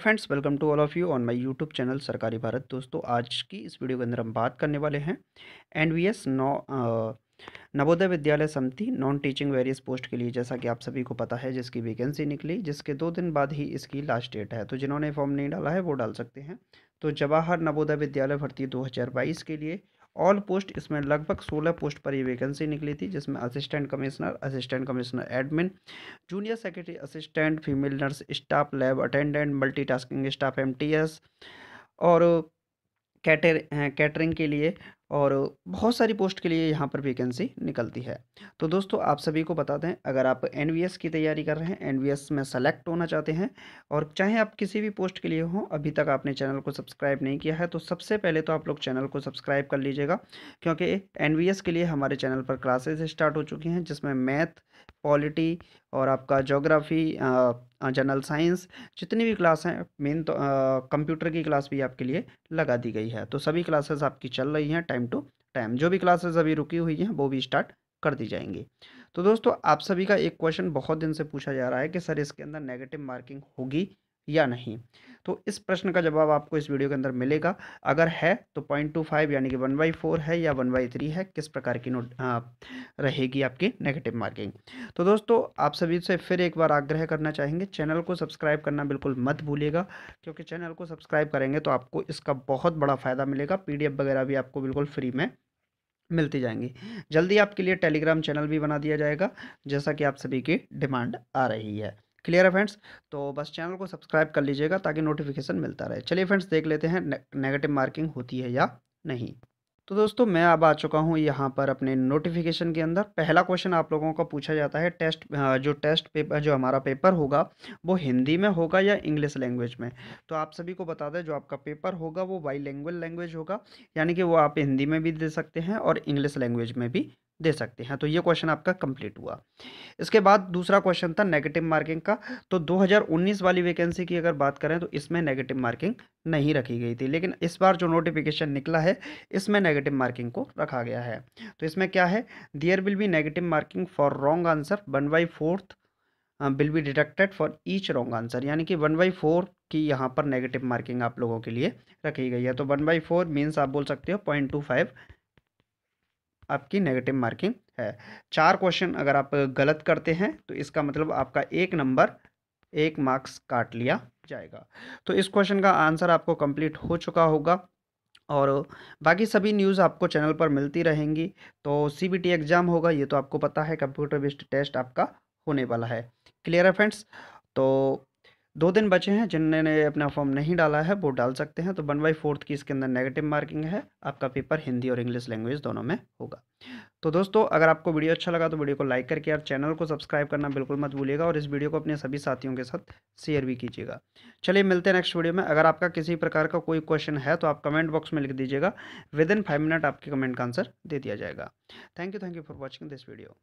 friends welcome to all of you on my YouTube channel Sarkari Bharat दोस्तों आज की इस वीडियो के अंदर हम बात करने वाले हैं एन वी एस नौ Navodaya Vidyalaya Samiti non teaching various post के लिए जैसा कि आप सभी को पता है जिसकी वैकेंसी निकली जिसके दो दिन बाद ही इसकी लास्ट डेट है तो जिन्होंने फॉर्म नहीं डाला है वो डाल सकते हैं तो जवाहर नवोदय विद्यालय भर्ती दो के लिए ऑल पोस्ट इसमें लगभग 16 पोस्ट पर ये वैकेंसी निकली थी जिसमें assistant commissioner assistant commissioner admin junior secretary assistant female nurse staff lab attendant multitasking staff MTS और कैटर कैटरिंग के लिए और बहुत सारी पोस्ट के लिए यहाँ पर वैकेंसी निकलती है तो दोस्तों आप सभी को बता दें अगर आप एन की तैयारी कर रहे हैं एन में सेलेक्ट होना चाहते हैं और चाहे आप किसी भी पोस्ट के लिए हों अभी तक आपने चैनल को सब्सक्राइब नहीं किया है तो सबसे पहले तो आप लोग चैनल को सब्सक्राइब कर लीजिएगा क्योंकि एन के लिए हमारे चैनल पर क्लासेज स्टार्ट हो चुकी हैं जिसमें मैथ पॉलिटी और आपका जोग्राफ़ी जनरल साइंस जितनी भी क्लास हैं मेन तो कंप्यूटर की क्लास भी आपके लिए लगा दी गई है तो सभी क्लासेस आपकी चल रही हैं टाइम टू टाइम जो भी क्लासेस अभी रुकी हुई हैं वो भी स्टार्ट कर दी जाएंगी तो दोस्तों आप सभी का एक क्वेश्चन बहुत दिन से पूछा जा रहा है कि सर इसके अंदर नेगेटिव मार्किंग होगी या नहीं तो इस प्रश्न का जवाब आपको इस वीडियो के अंदर मिलेगा अगर है तो पॉइंट टू फाइव यानी कि वन बाई फोर है या वन बाई थ्री है किस प्रकार की नोट रहेगी आपकी नेगेटिव मार्किंग तो दोस्तों आप सभी से फिर एक बार आग्रह करना चाहेंगे चैनल को सब्सक्राइब करना बिल्कुल मत भूलिएगा क्योंकि चैनल को सब्सक्राइब करेंगे तो आपको इसका बहुत बड़ा फ़ायदा मिलेगा पी वगैरह भी आपको बिल्कुल फ्री में मिलती जाएंगी जल्दी आपके लिए टेलीग्राम चैनल भी बना दिया जाएगा जैसा कि आप सभी की डिमांड आ रही है क्लियर है फ्रेंड्स तो बस चैनल को सब्सक्राइब कर लीजिएगा ताकि नोटिफिकेशन मिलता रहे चलिए फ्रेंड्स देख लेते हैं नेगेटिव मार्किंग होती है या नहीं तो दोस्तों मैं अब आ चुका हूँ यहाँ पर अपने नोटिफिकेशन के अंदर पहला क्वेश्चन आप लोगों का पूछा जाता है टेस्ट जो टेस्ट पेपर जो हमारा पेपर होगा वो हिंदी में होगा या इंग्लिश लैंग्वेज में तो आप सभी को बता दें जो आपका पेपर होगा वो बाई लैंग्वेज लैंग्वेज होगा यानी कि वो आप हिंदी में भी दे सकते हैं और इंग्लिश लैंग्वेज में भी दे सकते हैं हाँ, तो ये क्वेश्चन आपका कंप्लीट हुआ इसके बाद दूसरा क्वेश्चन था नेगेटिव मार्किंग का तो 2019 वाली वैकेंसी की अगर बात करें तो इसमें नेगेटिव मार्किंग नहीं रखी गई थी लेकिन इस बार जो नोटिफिकेशन निकला है इसमें नेगेटिव मार्किंग को रखा गया है तो इसमें क्या है there will be negative marking for wrong answer one by fourth will be detected for each wrong answer यानी कि वन बाई फोर की यहाँ पर नेगेटिव मार्किंग आप लोगों के लिए रखी गई है तो वन बाई फोर मीन्स आप बोल सकते हो पॉइंट टू फाइव आपकी नेगेटिव मार्किंग है चार क्वेश्चन अगर आप गलत करते हैं तो इसका मतलब आपका एक नंबर एक मार्क्स काट लिया जाएगा तो इस क्वेश्चन का आंसर आपको कंप्लीट हो चुका होगा और बाकी सभी न्यूज़ आपको चैनल पर मिलती रहेंगी तो सी एग्ज़ाम होगा ये तो आपको पता है कंप्यूटर बेस्ड टेस्ट आपका होने वाला है क्लियर है फ्रेंड्स तो दो दिन बचे हैं जिन्होंने अपना फॉर्म नहीं डाला है वो डाल सकते हैं तो वन बाई फोर्थ की इसके अंदर नेगेटिव मार्किंग है आपका पेपर हिंदी और इंग्लिश लैंग्वेज दोनों में होगा तो दोस्तों अगर आपको वीडियो अच्छा लगा तो वीडियो को लाइक करके और चैनल को सब्सक्राइब करना बिल्कुल मत भूलिएगा और इस वीडियो को अपने सभी साथियों के साथ शेयर भी कीजिएगा चलिए मिलते हैं नेक्स्ट वीडियो में अगर आपका किसी प्रकार का कोई क्वेश्चन है तो आप कमेंट बॉक्स में लिख दीजिएगा विद इन फाइव मिनट आपके कमेंट का आंसर दे दिया जाएगा thank you thank you for watching this video